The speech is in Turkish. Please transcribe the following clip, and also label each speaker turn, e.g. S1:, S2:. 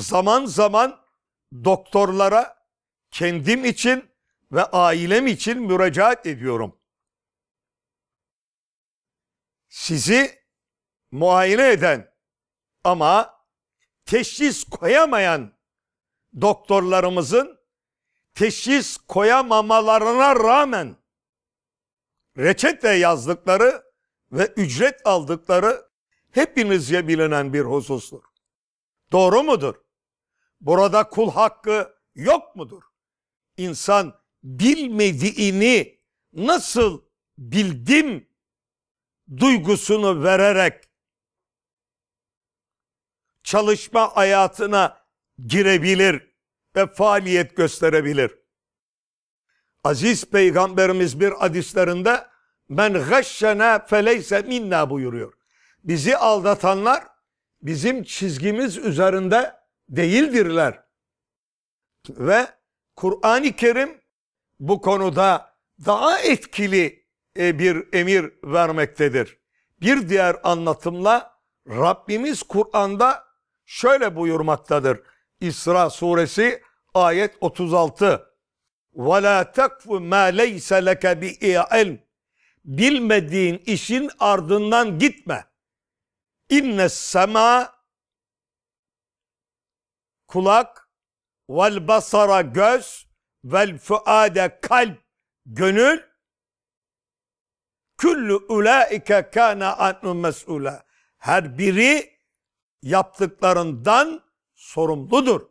S1: zaman zaman doktorlara kendim için ve ailem için müracaat ediyorum. Sizi muayene eden ama teşhis koyamayan doktorlarımızın teşhis koyamamalarına rağmen reçete yazdıkları ve ücret aldıkları hepinizce bilinen bir husustur. Doğru mudur? Burada kul hakkı yok mudur? İnsan bilmediğini nasıl bildim duygusunu vererek çalışma hayatına girebilir ve faaliyet gösterebilir. Aziz Peygamberimiz bir hadislerinde men gashana feleyse minna buyuruyor. Bizi aldatanlar bizim çizgimiz üzerinde değildirler. Ve Kur'an-ı Kerim bu konuda daha etkili e, bir emir vermektedir. Bir diğer anlatımla Rabbimiz Kur'an'da şöyle buyurmaktadır. İsra suresi ayet 36. وَلَا تَكْفُ مَا لَيْسَ لَكَ بِعِلْمٍ Bilmediğin işin ardından gitme. اِنَّ السَّمَا kulak, vel basara göz, vel fuade kalp gönül, küllü ulaike kana annu mes'ula. Her biri yaptıklarından sorumludur.